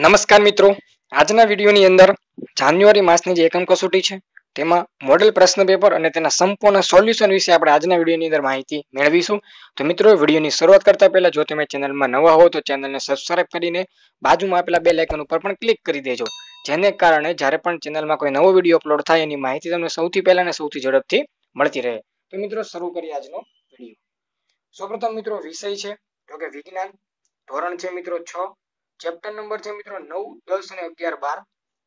નમસ્કાર મિત્રો આજના વિડીયોની અંદર જાન્યુઆરી માસની જે એકમ કસોટી છે તેમાં મોડેલ પ્રશ્ન પેપર અને તેના સંપૂર્ણ સોલ્યુશન વિશે આપણે આજના વિડીયોની અંદર માહિતી મેળવીશું તો મિત્રો વિડીયોની શરૂઆત કરતા પહેલા જો તમે ચેનલમાં નવા હો તો ચેનલને સબસ્ક્રાઇબ કરીને બાજુમાં આપેલા બે લાઇકન ઉપર પણ ક્લિક કરી દેજો જેને કારણે જ્યારે પણ ચેનલમાં કોઈ નવો વિડીયો અપલોડ થાય એની માહિતી તમને સૌથી પહેલા અને સૌથી ઝડપથી મળતી રહે તો મિત્રો શરૂ કરીએ આજનો વિડીયો સૌપ્રથમ મિત્રો વિષય છે તો કે વિજ્ઞાન ધોરણ છે મિત્રો છ ચેપ્ટર નંબર છે મિત્રો નવ દસ અને અગિયાર બાર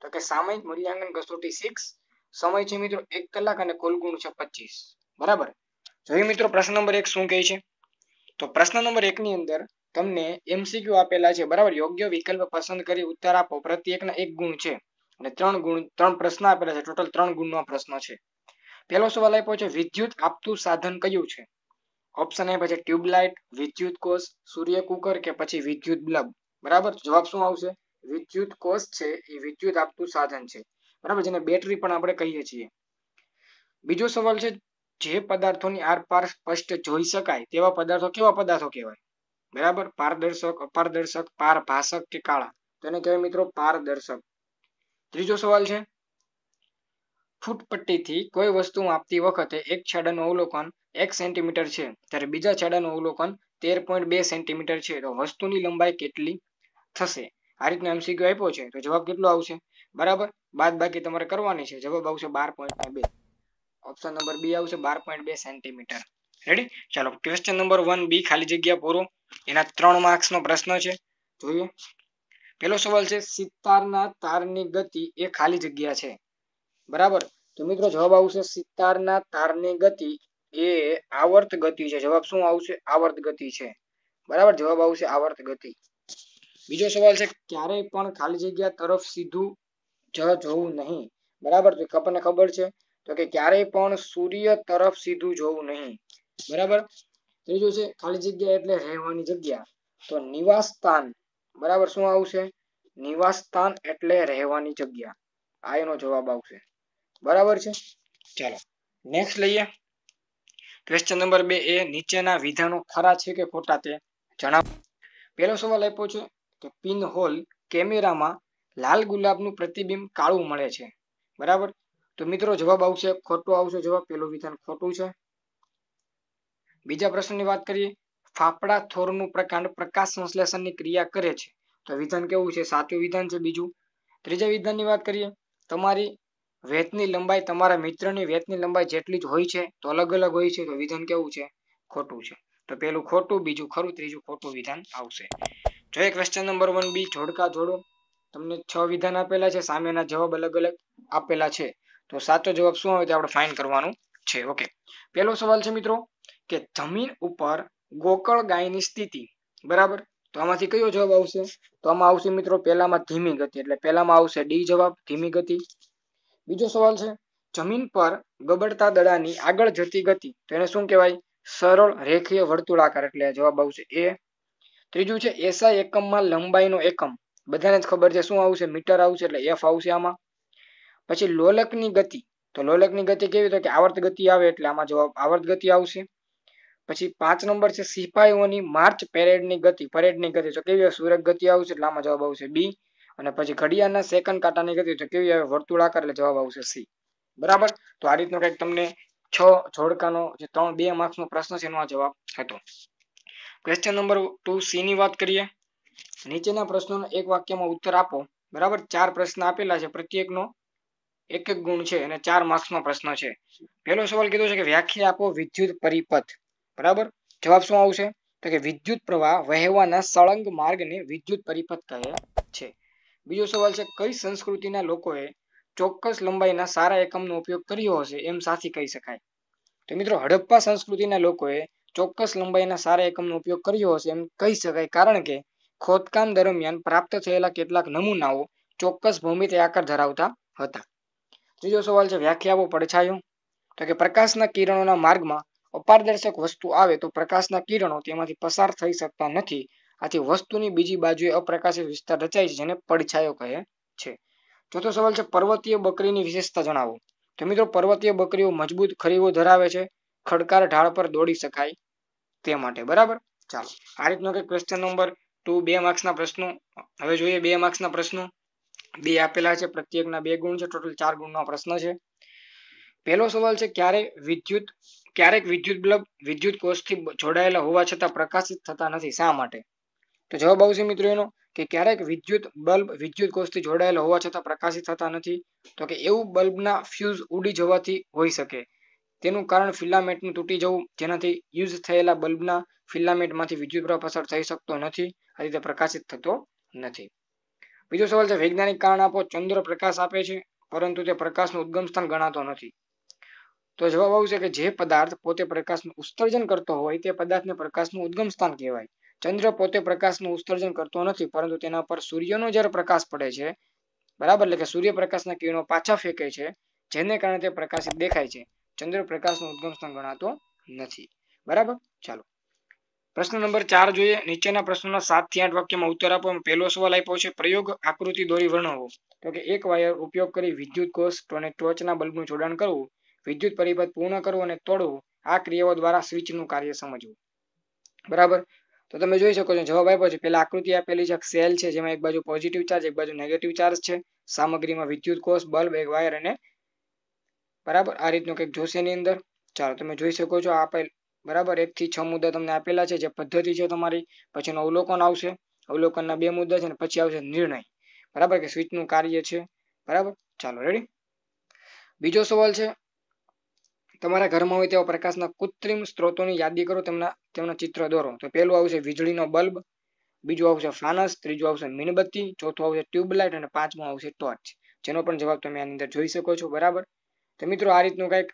તો કે સામયિક મૂલ્યાંકન કસોટી સિક્સ સમય છે મિત્રો એક કલાક અને કુલ છે પચીસ બરાબર જોઈએ મિત્રો પ્રશ્ન નંબર એક શું કહે છે તો પ્રશ્ન નંબર એક ની અંદર તમને એમસીક્યુ આપેલા છે બરાબર યોગ્ય વિકલ્પ પસંદ કરી ઉત્તર આપો પ્રત્યેકના એક ગુણ છે અને ત્રણ ગુણ ત્રણ પ્રશ્ન આપેલા છે ટોટલ ત્રણ ગુણ નો પ્રશ્ન છે પહેલો સવાલ આપ્યો છે વિદ્યુત આપતું સાધન કયું છે ઓપ્શન આપ્યા છે ટ્યુબલાઇટ વિદ્યુત કોષ સૂર્ય કુકર કે પછી વિદ્યુત બ્લબ બરાબર જવાબ શું આવશે વિદ્યુત કોષ છે એ વિદ્યુત આપતું સાધન છે બરાબર જેને બેટરી પણ આપણે કહીએ છીએ બીજો સવાલ છે જે પદાર્થોની આરપાર સ્પષ્ટ જોઈ શકાય તેવા પદાર્થો કેવા પદાર્થો કહેવાય બરાબર પારદર્શક અપારદર્શક પારભાષક કે કાળા તેને કહેવાય મિત્રો પારદર્શક ત્રીજો સવાલ છે ફૂટપટ્ટીથી કોઈ વસ્તુ આપતી વખતે એક છેડાનું અવલોકન એક સેન્ટીમીટર છે ત્યારે બીજા છેડાનું અવલોકન તેર પોઈન્ટ બે સેન્ટીમીટર છે તો વસ્તુની લંબાઈ કેટલી થશે આ રીતના એમસીક્યુ આપ્યો છે તો જવાબ કેટલો આવશે બરાબર બાદ બાકી તમારે કરવાની છે જવાબ આવશે બાર પોઈન્ટ બે ઓપ્શન નંબર બી આવશે બાર પોઈન્ટ બે સેન્ટીમીટર રેડી ચાલો ક્વેશ્ચન નંબર વન બી ખાલી જગ્યા પૂરો એના ત્રણ માર્ક્સનો પ્રશ્ન છે જોઈએ પેલો સવાલ છે સિતારના તારની ગતિ એ ખાલી જગ્યા છે બરાબર તો મિત્રો જવાબ આવશે સિતારના તારની ગતિ એ આવર્ત ગતિ છે જવાબ શું આવશે આવર્ત ગતિ છે બરાબર જવાબ આવશે આવર્ત ગતિ બીજો સવાલ છે ક્યારેય પણ ખાલી જગ્યા તરફ સીધું જ જવું નહીં બરાબર તો આપણને ખબર છે તો કે ક્યારેય પણ સૂર્ય તરફ સીધું જોવું નહીં બરાબર ત્રીજું છે ખાલી જગ્યા એટલે રહેવાની જગ્યા તો નિવાસ સ્થાન બરાબર શું આવશે નિવાસ સ્થાન એટલે રહેવાની જગ્યા આ એનો જવાબ આવશે બરાબર છે ચાલો નેક્સ્ટ લઈએ ક્વેશ્ચન નંબર બે એ નીચેના વિધાનો ખરા છે કે ખોટા તે જણાવો પહેલો સવાલ આપ્યો છે કે પિનહોલ કેમેરામાં લાલ ગુલાબનું પ્રતિબિંબ કાળું મળે છે બરાબર તો મિત્રો જવાબ આવશે ખોટો આવશે જવાબ પેલું વિધાન ખોટું છે બીજા પ્રશ્નની વાત કરીએ ફાફડા થોરનું પ્રકાંડ પ્રકાશ સંશ્લેષણની ક્રિયા કરે છે તો વિધાન કેવું છે સાચું વિધાન છે બીજું ત્રીજા વિધાનની વાત કરીએ તમારી વેતની લંબાઈ તમારા મિત્રની વેતની લંબાઈ જેટલી જ હોય છે તો અલગ અલગ હોય છે તો વિધાન કેવું છે ખોટું છે તો પેલું ખોટું બીજું ખરું ત્રીજું ખોટું વિધાન આવશે જોઈએ ક્વેશ્ચન નંબર વન બી જોડકા જોડો તમને છ વિધાન આપેલા છે સામેના જવાબ અલગ અલગ આપેલા છે તો સાચો જવાબ શું આવે તે આપણે ફાઇન કરવાનું છે ઓકે પહેલો સવાલ છે મિત્રો કે જમીન ઉપર ગોકળ ગાયની સ્થિતિ બરાબર તો આમાંથી કયો જવાબ આવશે તો આમાં આવશે મિત્રો પહેલામાં ધીમી ગતિ એટલે પહેલામાં આવશે ડી જવાબ ધીમી ગતિ બીજો સવાલ છે જમીન પર ગબડતા દડાની આગળ જતી ગતિ તો એને શું કહેવાય સરળ રેખીય વર્તુળાકાર એટલે જવાબ આવશે એ ત્રીજું છે એસઆઈ એકમમાં લંબાઈનો એકમ બધાને જ ખબર છે શું આવશે મીટર આવશે એટલે એફ આવશે આમાં પછી લોલકની ગતિ તો લોલકની ગતિ કેવી તો કે આવર્ત ગતિ આવે એટલે આમાં જવાબ આવર્ત ગતિ આવશે પછી પાંચ નંબર છે સિપાહીઓની માર્ચ પેરેડની ગતિ પરેડની ગતિ તો કેવી સુરત ગતિ આવશે એટલે આમાં જવાબ આવશે બી અને પછી ઘડિયાળના સેકન્ડ કાંટાની ગતિ તો કેવી આવે વર્તુળાકાર એટલે જવાબ આવશે સી બરાબર તો આ રીતનો કંઈક તમને છ જોડકાનો જે ત્રણ બે માર્ક્સ નો પ્રશ્ન છે એનો આ જવાબ હતો ક્વેશ્ચન નંબર ટુ સી ની વાત કરીએ નીચેના પ્રશ્નોનો એક વાક્યમાં ઉત્તર આપો બરાબર ચાર પ્રશ્ન આપેલા છે પ્રત્યેકનો એક એક ગુણ છે અને ચાર માર્ક્સનો પ્રશ્ન છે પહેલો સવાલ કીધો છે કે વ્યાખ્યા આપો વિદ્યુત પરિપથ બરાબર જવાબ શું આવશે તો કે વિદ્યુત પ્રવાહ વહેવાના સળંગ માર્ગને વિદ્યુત પરિપથ કહે છે બીજો સવાલ છે કઈ સંસ્કૃતિના લોકોએ ચોક્કસ લંબાઈના સારા એકમનો ઉપયોગ કર્યો હશે એમ સાથી કહી શકાય તો મિત્રો હડપ્પા સંસ્કૃતિના લોકોએ ચોક્કસ લંબાઈના સારા એકમનો ઉપયોગ કર્યો હશે એમ કહી શકાય કારણ કે ખોદકામ દરમિયાન પ્રાપ્ત થયેલા કેટલાક નમૂનાઓ ચોક્કસ ભૌમિતિક આકાર ધરાવતા હતા ત્રીજો સવાલ છે વ્યાખ્યાઓ પડછાયો તો કે પ્રકાશના કિરણોના માર્ગમાં અપારદર્શક વસ્તુ આવે તો પ્રકાશના કિરણો તેમાંથી પસાર થઈ શકતા નથી આથી વસ્તુની બીજી બાજુએ અપ્રકાશિત વિસ્તાર રચાય છે જેને પડછાયો કહે છે ચોથો સવાલ છે પર્વતીય બકરીની વિશેષતા જણાવો તો મિત્રો પર્વતીય બકરીઓ મજબૂત ખરીવો ધરાવે છે ખડકાર ઢાળ પર દોડી શકાય તે માટે બરાબર ચાલો આ રીતનો કે ક્વેશ્ચન નંબર ટુ બે માર્ક્સના પ્રશ્નો હવે જોઈએ બે માર્ક્સના પ્રશ્નો બે આપેલા છે પ્રત્યેકના બે ગુણ છે ટોટલ ચાર ગુણનો પ્રશ્ન છે પહેલો સવાલ છે ક્યારે વિદ્યુત ક્યારેક વિદ્યુત બલ્બ વિદ્યુત કોષથી જોડાયેલા હોવા છતાં પ્રકાશિત થતા નથી શા માટે તો જવાબ આવશે મિત્રો એનો કે ક્યારેક વિદ્યુત બલ્બ વિદ્યુત કોષથી જોડાયેલા હોવા છતાં પ્રકાશિત થતા નથી તો કે એવું બલ્બના ફ્યુઝ ઉડી જવાથી હોઈ શકે તેનું કારણ ફિલામેન્ટનું તૂટી જવું જેનાથી યુઝ થયેલા બલ્બના ફિલામેન્ટમાંથી વિદ્યુતપ્રવાહ પસાર થઈ શકતો નથી આ રીતે પ્રકાશિત થતો નથી બીજો સવાલ છે વૈજ્ઞાનિક કારણ આપો ચંદ્ર પ્રકાશ આપે છે પરંતુ તે પ્રકાશનું ઉદ્ગમ સ્થાન ગણાતો નથી તો જવાબ આવશે કે જે પદાર્થ પોતે પ્રકાશનું ઉત્સર્જન કરતો હોય તે પદાર્થને પ્રકાશનું ઉદ્ગમ સ્થાન કહેવાય ચંદ્ર પોતે પ્રકાશનું ઉત્સર્જન કરતો નથી પરંતુ તેના પર સૂર્યનો જ્યારે પ્રકાશ પડે છે બરાબર એટલે કે સૂર્યપ્રકાશના કિરણો પાછા ફેંકે છે જેને કારણે તે પ્રકાશિત દેખાય છે ચંદ્રપ્રકાશનો ઉદ્ગમ સ્થાન ગણાતો નથી બરાબર ચાલો પ્રશ્ન નંબર ચાર જોઈએ નીચેના પ્રશ્નોના સાત થી આઠ વાક્યમાં ઉત્તર આપો પહેલો સવાલ આપ્યો છે પ્રયોગ આકૃતિ દોરી વર્ણવો તો કે એક વાયર ઉપયોગ કરી વિદ્યુત કોષ અને ટોચના બલ્બનું જોડાણ કરવું વિદ્યુત પરિપથ પૂર્ણ કરવું અને તોડવું આ ક્રિયાઓ દ્વારા સ્વિચનું કાર્ય સમજવું બરાબર તો તમે જોઈ શકો છો જવાબ આપ્યો છે પેલા આકૃતિ આપેલી છે સેલ છે જેમાં એક બાજુ પોઝિટિવ ચાર્જ એક બાજુ નેગેટિવ ચાર્જ છે સામગ્રીમાં વિદ્યુત કોષ બલ્બ એક વાયર અને બરાબર આ રીતનું કંઈક જોશે એની અંદર ચાલો તમે જોઈ શકો છો આપેલ બરાબર એકથી છ મુદ્દા તમને આપેલા છે જે પદ્ધતિ છે તમારી પછીનું અવલોકન આવશે અવલોકનના બે મુદ્દા છે અને પછી આવશે નિર્ણય બરાબર કે સ્વિચનું કાર્ય છે બરાબર ચાલો રેડી બીજો સવાલ છે તમારા ઘરમાં હોય તેવા પ્રકાશના કૃત્રિમ સ્ત્રોતોની યાદી કરો તેમના તેમના ચિત્ર દોરો તો પહેલું આવશે વીજળીનો બલ્બ બીજું આવશે ફાનસ ત્રીજું આવશે મીણબત્તી ચોથું આવશે ટ્યુબલાઇટ અને પાંચમું આવશે ટોર્ચ જેનો પણ જવાબ તમે આની અંદર જોઈ શકો છો બરાબર તો મિત્રો આ રીતનું કંઈક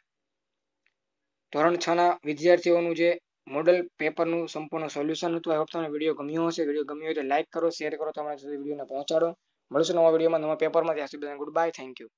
ધોરણ છ ના વિદ્યાર્થીઓનું જે મોડલ પેપરનું સંપૂર્ણ સોલ્યુશન હતું આઈ હોપ તમને વિડીયો ગમ્યો હશે વિડીયો ગમ્યો હોય તો લાઇક કરો શેર કરો તમારા સુધી વિડીયોને પહોંચાડો મળશું નવા વિડીયોમાં નવા પેપરમાં ત્યાં સુધી ગુડ બાય થેન્ક યુ